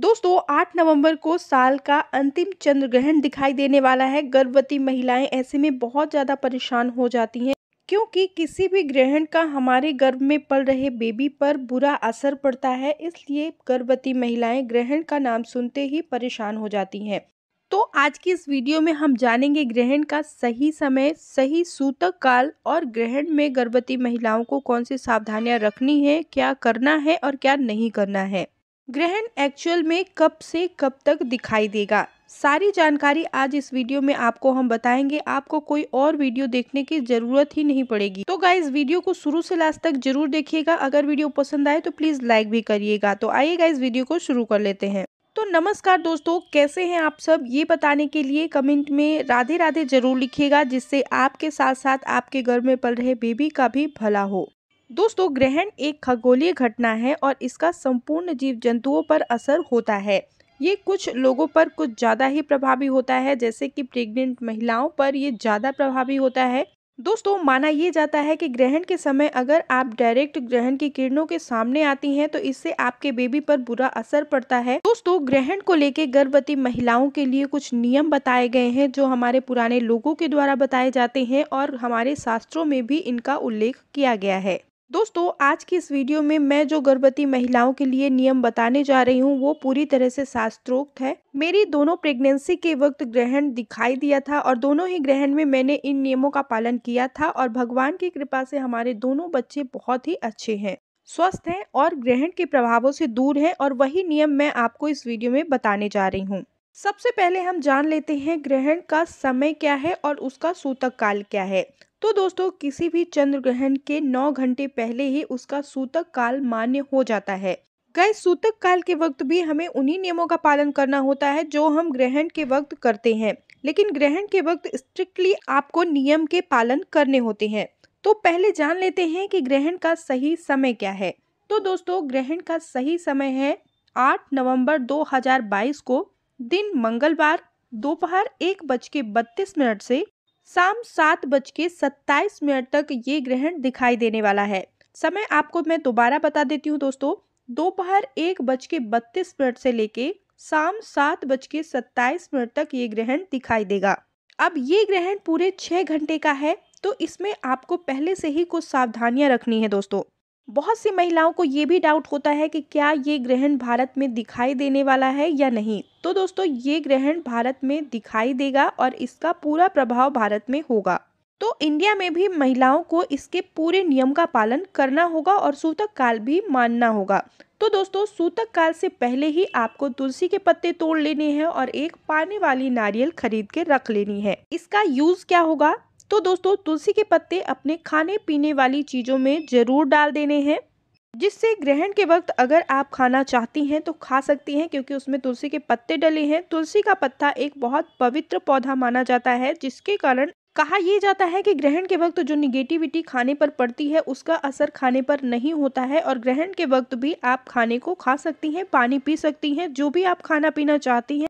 दोस्तों 8 नवंबर को साल का अंतिम चंद्र ग्रहण दिखाई देने वाला है गर्भवती महिलाएं ऐसे में बहुत ज़्यादा परेशान हो जाती हैं क्योंकि किसी भी ग्रहण का हमारे गर्भ में पल रहे बेबी पर बुरा असर पड़ता है इसलिए गर्भवती महिलाएं ग्रहण का नाम सुनते ही परेशान हो जाती हैं तो आज की इस वीडियो में हम जानेंगे ग्रहण का सही समय सही सूतक काल और ग्रहण में गर्भवती महिलाओं को कौन सी सावधानियां रखनी है क्या करना है और क्या नहीं करना है ग्रहण एक्चुअल में कब से कब तक दिखाई देगा सारी जानकारी आज इस वीडियो में आपको हम बताएंगे आपको कोई और वीडियो देखने की जरूरत ही नहीं पड़ेगी तो गाइज वीडियो को शुरू से लास्ट तक जरूर देखिएगा अगर वीडियो पसंद आए तो प्लीज लाइक भी करिएगा तो आइए गाइज वीडियो को शुरू कर लेते हैं तो नमस्कार दोस्तों कैसे हैं आप सब ये बताने के लिए कमेंट में राधे राधे जरूर लिखिएगा जिससे आपके साथ साथ आपके घर में पल रहे बेबी का भी भला हो दोस्तों ग्रहण एक खगोलीय घटना है और इसका संपूर्ण जीव जंतुओं पर असर होता है ये कुछ लोगों पर कुछ ज़्यादा ही प्रभावी होता है जैसे कि प्रेग्नेंट महिलाओं पर ये ज़्यादा प्रभावी होता है दोस्तों माना यह जाता है कि ग्रहण के समय अगर आप डायरेक्ट ग्रहण की किरणों के सामने आती हैं तो इससे आपके बेबी पर बुरा असर पड़ता है दोस्तों ग्रहण को लेके गर्भवती महिलाओं के लिए कुछ नियम बताए गए हैं जो हमारे पुराने लोगों के द्वारा बताए जाते हैं और हमारे शास्त्रों में भी इनका उल्लेख किया गया है दोस्तों आज की इस वीडियो में मैं जो गर्भवती महिलाओं के लिए नियम बताने जा रही हूँ वो पूरी तरह से शास्त्रोक्त है मेरी दोनों प्रेगनेंसी के वक्त ग्रहण दिखाई दिया था और दोनों ही ग्रहण में मैंने इन नियमों का पालन किया था और भगवान की कृपा से हमारे दोनों बच्चे बहुत ही अच्छे हैं स्वस्थ हैं और ग्रहण के प्रभावों से दूर हैं और वही नियम मैं आपको इस वीडियो में बताने जा रही हूँ सबसे पहले हम जान लेते हैं ग्रहण का समय क्या है और उसका सूतक काल क्या है तो दोस्तों किसी भी चंद्र ग्रहण के नौ घंटे पहले ही उसका सूतक काल मान्य हो जाता है गए सूतक काल के वक्त भी हमें उन्हीं नियमों का पालन करना होता है जो हम ग्रहण के वक्त करते हैं लेकिन ग्रहण के वक्त स्ट्रिक्टली आपको नियम के पालन करने होते हैं तो पहले जान लेते हैं कि ग्रहण का सही समय क्या है तो दोस्तों ग्रहण का सही समय है 8 नवंबर 2022 को दिन मंगलवार दोपहर एक बज के बत्तीस मिनट से शाम सात बज के सत्ताईस मिनट तक ये ग्रहण दिखाई देने वाला है समय आपको मैं दोबारा बता देती हूँ दोस्तों दोपहर एक बज के बत्तीस मिनट से लेके शाम सात बज के सत्ताईस मिनट तक ये ग्रहण दिखाई देगा अब ये ग्रहण पूरे छह घंटे का है तो इसमें आपको पहले से ही कुछ सावधानियां रखनी है दोस्तों बहुत सी महिलाओं को ये भी डाउट होता है कि क्या ये ग्रहण भारत में दिखाई देने वाला है या नहीं तो दोस्तों ये ग्रहण भारत में दिखाई देगा और इसका पूरा प्रभाव भारत में होगा तो इंडिया में भी महिलाओं को इसके पूरे नियम का पालन करना होगा और सूतक काल भी मानना होगा तो दोस्तों सूतक काल से पहले ही आपको तुलसी के पत्ते तोड़ लेने हैं और एक पानी वाली नारियल खरीद के रख लेनी है इसका यूज क्या होगा तो दोस्तों तुलसी के पत्ते अपने खाने पीने वाली चीज़ों में ज़रूर डाल देने हैं जिससे ग्रहण के वक्त अगर आप खाना चाहती हैं तो खा सकती हैं क्योंकि उसमें तुलसी के पत्ते डले हैं तुलसी का पत्ता एक बहुत पवित्र पौधा माना जाता है जिसके कारण कहा यह जाता है कि ग्रहण के वक्त जो निगेटिविटी खाने पर पड़ती है उसका असर खाने पर नहीं होता है और ग्रहण के वक्त भी आप खाने को खा सकती हैं पानी पी सकती हैं जो भी आप खाना पीना चाहती हैं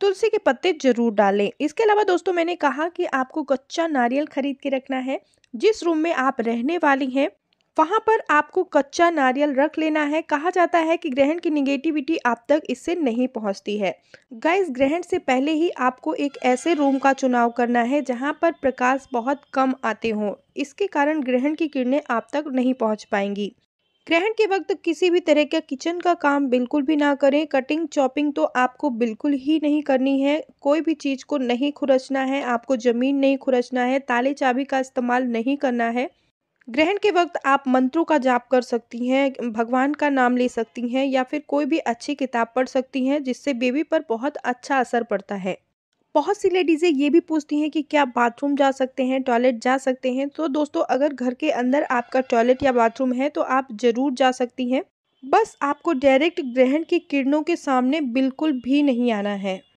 तुलसी के पत्ते जरूर डालें इसके अलावा दोस्तों मैंने कहा कि आपको कच्चा नारियल खरीद के रखना है जिस रूम में आप रहने वाली हैं वहाँ पर आपको कच्चा नारियल रख लेना है कहा जाता है कि ग्रहण की निगेटिविटी आप तक इससे नहीं पहुँचती है गाइस ग्रहण से पहले ही आपको एक ऐसे रूम का चुनाव करना है जहाँ पर प्रकाश बहुत कम आते हों इसके कारण ग्रहण की किरणें आप तक नहीं पहुँच पाएंगी ग्रहण के वक्त किसी भी तरह का किचन का काम बिल्कुल भी ना करें कटिंग चॉपिंग तो आपको बिल्कुल ही नहीं करनी है कोई भी चीज़ को नहीं खुरचना है आपको ज़मीन नहीं खुरचना है ताले चाबी का इस्तेमाल नहीं करना है ग्रहण के वक्त आप मंत्रों का जाप कर सकती हैं भगवान का नाम ले सकती हैं या फिर कोई भी अच्छी किताब पढ़ सकती हैं जिससे बेबी पर बहुत अच्छा असर पड़ता है बहुत सी लेडीज़ें ये भी पूछती हैं कि क्या बाथरूम जा सकते हैं टॉयलेट जा सकते हैं तो दोस्तों अगर घर के अंदर आपका टॉयलेट या बाथरूम है तो आप ज़रूर जा सकती हैं बस आपको डायरेक्ट ग्रहण की किरणों के सामने बिल्कुल भी नहीं आना है